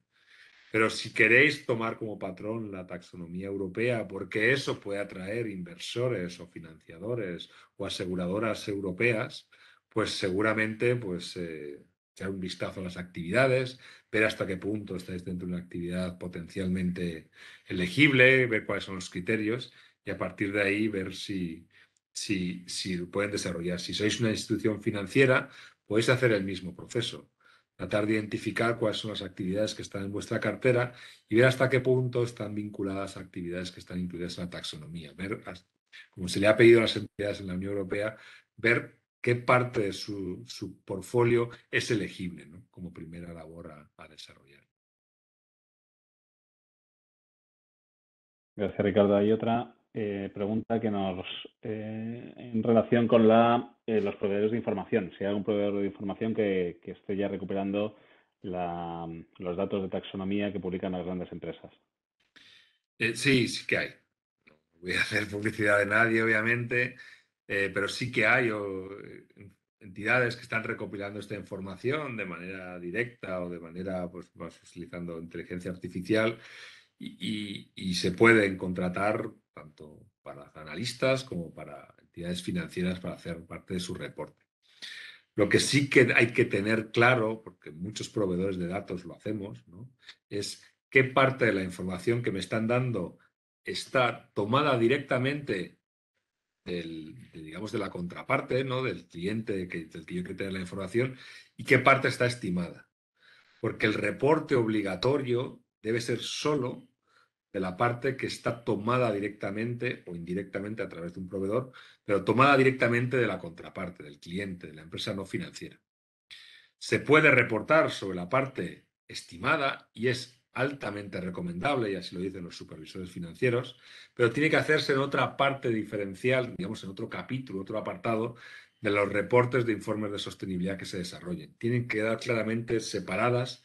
pero si queréis tomar como patrón la taxonomía europea, porque eso puede atraer inversores o financiadores o aseguradoras europeas, pues seguramente pues, eh, echar un vistazo a las actividades, ver hasta qué punto estáis dentro de una actividad potencialmente elegible, ver cuáles son los criterios y a partir de ahí ver si, si, si pueden desarrollar. Si sois una institución financiera, podéis hacer el mismo proceso. Tratar de identificar cuáles son las actividades que están en vuestra cartera y ver hasta qué punto están vinculadas a actividades que están incluidas en la taxonomía. Ver, como se le ha pedido a las entidades en la Unión Europea, ver qué parte de su, su portfolio es elegible como primera labor a, desarrollar. Gracias, Ricardo. Hay otra eh, pregunta que nos, eh, en relación con la, eh, los proveedores de información, si hay algún proveedor de información que, esté ya recuperando los datos de taxonomía que publican las grandes empresas. sí, sí que hay. No voy a hacer publicidad de nadie, obviamente. Eh, pero sí que hay eh, entidades que están recopilando esta información de manera directa o de manera, pues, más utilizando inteligencia artificial y, se pueden contratar tanto para analistas como para entidades financieras para hacer parte de su reporte. Lo que sí que hay que tener claro, porque muchos proveedores de datos lo hacemos, es qué parte de la información que me están dando está tomada directamente de, digamos, de la contraparte, ¿no? del cliente que, del que yo la información y qué parte está estimada. Porque el reporte obligatorio debe ser solo de la parte que está tomada directamente o indirectamente a través de un proveedor, pero tomada directamente de la contraparte, del cliente, de la empresa no financiera. Se puede reportar sobre la parte estimada y es altamente recomendable, y así lo dicen los supervisores financieros, pero tiene que hacerse en otra parte diferencial, digamos, en otro capítulo, otro apartado de los reportes de informes de sostenibilidad que se desarrollen. Tienen que quedar claramente separadas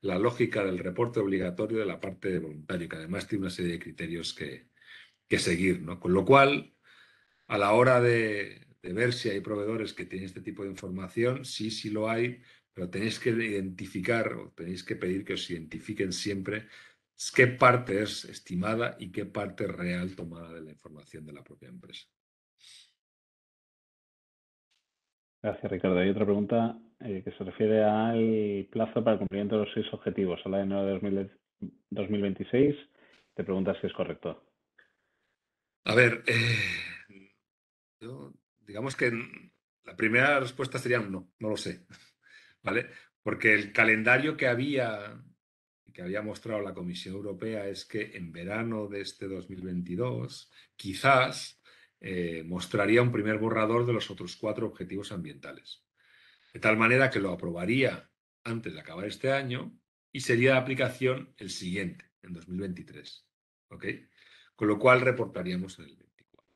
la lógica del reporte obligatorio de la parte voluntaria, que además tiene una serie de criterios que, que seguir. ¿no? Con lo cual, a la hora de, de ver si hay proveedores que tienen este tipo de información, sí, sí lo hay, pero tenéis que identificar o tenéis que pedir que os identifiquen siempre qué parte es estimada y qué parte real tomada de la información de la propia empresa. Gracias, Ricardo. Hay otra pregunta eh, que se refiere al plazo para el cumplimiento de los seis objetivos. Habla de enero de 2026. Te preguntas si es correcto. A ver, eh, digamos que la primera respuesta sería no, no lo sé. Porque el calendario que había, que había mostrado la Comisión Europea es que en verano de este 2022 quizás eh, mostraría un primer borrador de los otros cuatro objetivos ambientales. De tal manera que lo aprobaría antes de acabar este año y sería de aplicación el siguiente, en 2023. ¿Ok? Con lo cual reportaríamos en el 24.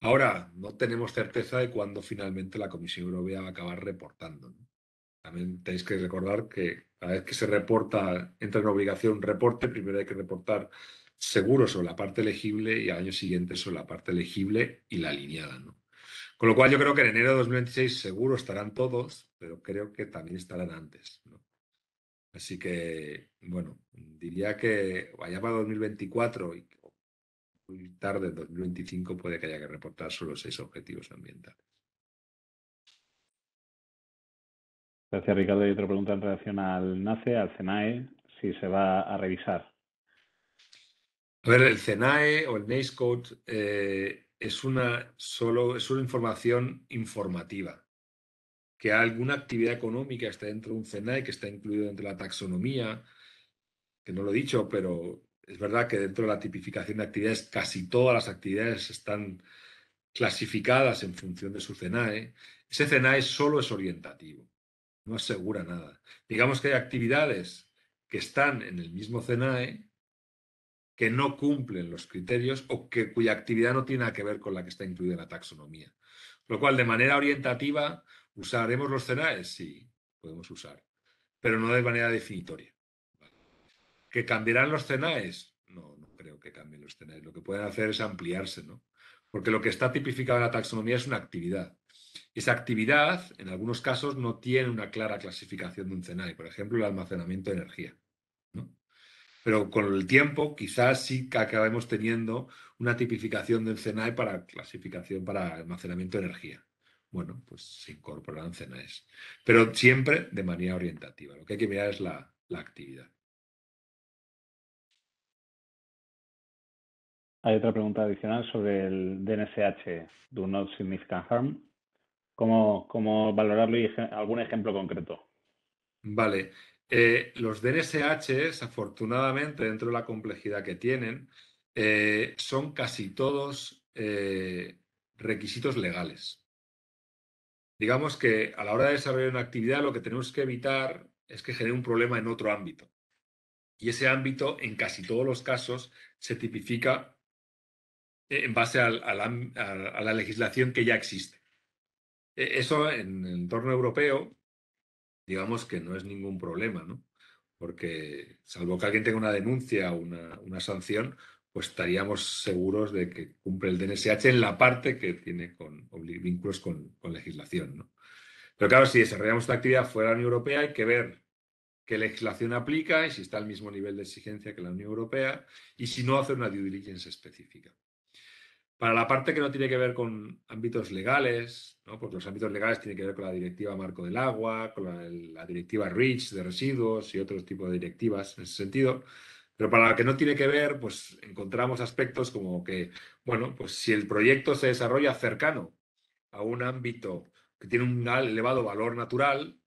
Ahora, no tenemos certeza de cuándo finalmente la Comisión Europea va a acabar reportando. También tenéis que recordar que cada vez que se reporta, entra en obligación reporte, primero hay que reportar seguros sobre la parte elegible y al año siguiente sobre la parte elegible y la alineada. ¿no? Con lo cual yo creo que en enero de 2026 seguro estarán todos, pero creo que también estarán antes. Así que, bueno, diría que vaya para 2024 y muy tarde, en 2025, puede que haya que reportar solo seis objetivos ambientales. Gracias, Ricardo. Y otra pregunta en relación al NACE, al CENAE, si se va a revisar. A ver, el CENAE o el NACE eh, es, una solo, es una información informativa. Que alguna actividad económica está dentro de un CENAE, que está incluido dentro de la taxonomía, que no lo he dicho, pero es verdad que dentro de la tipificación de actividades casi todas las actividades están clasificadas en función de su CENAE. Ese CENAE solo es orientativo no asegura nada. Digamos que hay actividades que están en el mismo CENAE que no cumplen los criterios o que, cuya actividad no tiene nada que ver con la que está incluida en la taxonomía. Lo cual, de manera orientativa, usaremos los CENAEs, sí, podemos usar, pero no de manera definitoria. ¿Que cambiarán los CENAEs? No, no creo que cambien los CENAEs. Lo que pueden hacer es ampliarse, ¿no? Porque lo que está tipificado en la taxonomía es una actividad. Esa actividad, en algunos casos, no tiene una clara clasificación de un CNAE, por ejemplo, el almacenamiento de energía. Pero con el tiempo, quizás sí que acabemos teniendo una tipificación del CNAE para clasificación para almacenamiento de energía. Bueno, pues se incorporan CENAEs, pero siempre de manera orientativa. Lo que hay que mirar es la, la actividad. Hay otra pregunta adicional sobre el DNSH, Do Not Significant Harm cómo, valorarlo y algún ejemplo concreto. Vale. Eh, los DNSH, afortunadamente, dentro de la complejidad que tienen, eh, son casi todos eh, requisitos legales. Digamos que a la hora de desarrollar una actividad lo que tenemos que evitar es que genere un problema en otro ámbito. Y ese ámbito, en casi todos los casos, se tipifica en base a la legislación que ya existe. E-, eso en el entorno europeo, digamos que no es ningún problema, ¿no? Porque salvo que alguien tenga una denuncia o una, sanción, pues estaríamos seguros de que cumple el DNSH en la parte que tiene con, vínculos con, legislación. Pero claro, si desarrollamos esta actividad fuera de la Unión Europea, hay que ver qué legislación aplica y si está al mismo nivel de exigencia que la Unión Europea y si no hace una due diligence específica. Para la parte que no tiene que ver con ámbitos legales, porque los ámbitos legales tienen que ver con la directiva Marco del Agua, con la, directiva REACH de residuos y otros tipos de directivas en ese sentido. Pero para la que no tiene que ver, pues encontramos aspectos como que, bueno, pues si el proyecto se desarrolla cercano a un ámbito que tiene un elevado valor natural,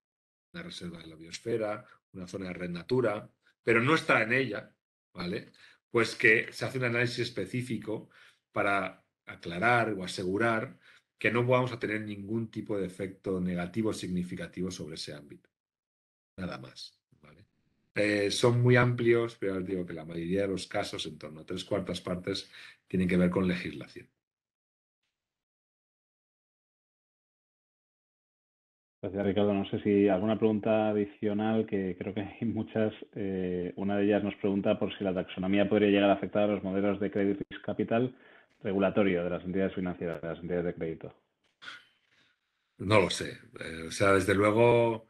una reserva de la biosfera, una zona de red natura, pero no está en ella, ¿vale? Pues que se hace un análisis específico para aclarar o asegurar que no vamos a tener ningún tipo de efecto negativo significativo sobre ese ámbito. Nada más. Eh, son muy amplios, pero os digo que la mayoría de los casos, en torno a tres cuartas partes, tienen que ver con legislación. Gracias, Ricardo. No sé si alguna pregunta adicional, que creo que hay muchas. Eh, una de ellas nos pregunta por si la taxonomía podría llegar a afectar a los modelos de crédito y Capital regulatorio de las entidades financieras, de las entidades de crédito? No lo sé. Eh, o sea, desde luego,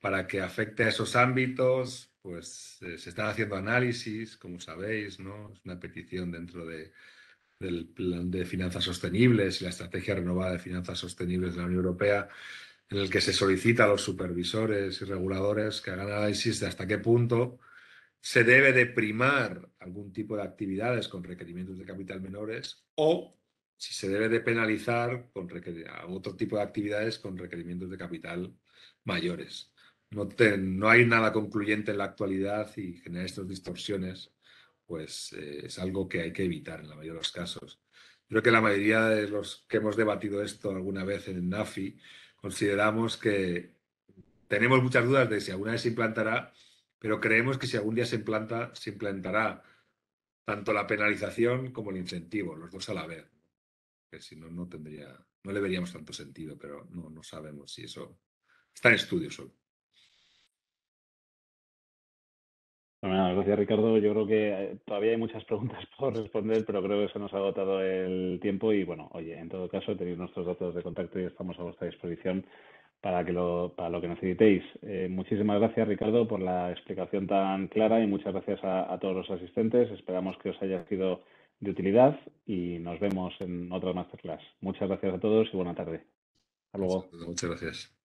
para que afecte a esos ámbitos, pues eh, se están haciendo análisis, como sabéis, ¿no? Es una petición dentro de, del plan de finanzas sostenibles y la estrategia renovada de finanzas sostenibles de la Unión Europea, en el que se solicita a los supervisores y reguladores que hagan análisis de hasta qué punto se debe de primar algún tipo de actividades con requerimientos de capital menores o si se debe de penalizar con otro tipo de actividades con requerimientos de capital mayores. No, no hay nada concluyente en la actualidad y generar estas distorsiones pues eh, es algo que hay que evitar en la mayoría de los casos. Creo que la mayoría de los que hemos debatido esto alguna vez en NAFI consideramos que tenemos muchas dudas de si alguna vez se implantará pero creemos que si algún día se, implanta, se implantará tanto la penalización como el incentivo, los dos a la vez. Que si no, no tendría, no le veríamos tanto sentido, pero no, no sabemos si eso está en estudio solo. gracias Ricardo. Yo creo que eh, todavía hay muchas preguntas por responder, pero creo que se nos ha agotado el tiempo y bueno, oye, en todo caso tenéis nuestros datos de contacto y estamos a vuestra disposición para, que lo, para lo que necesitéis. Eh, muchísimas gracias, Ricardo, por la explicación tan clara y muchas gracias a, a, todos los asistentes. Esperamos que os haya sido de utilidad y nos vemos en otra masterclass. Muchas gracias a todos y buena tarde. Hasta luego. Muchas gracias.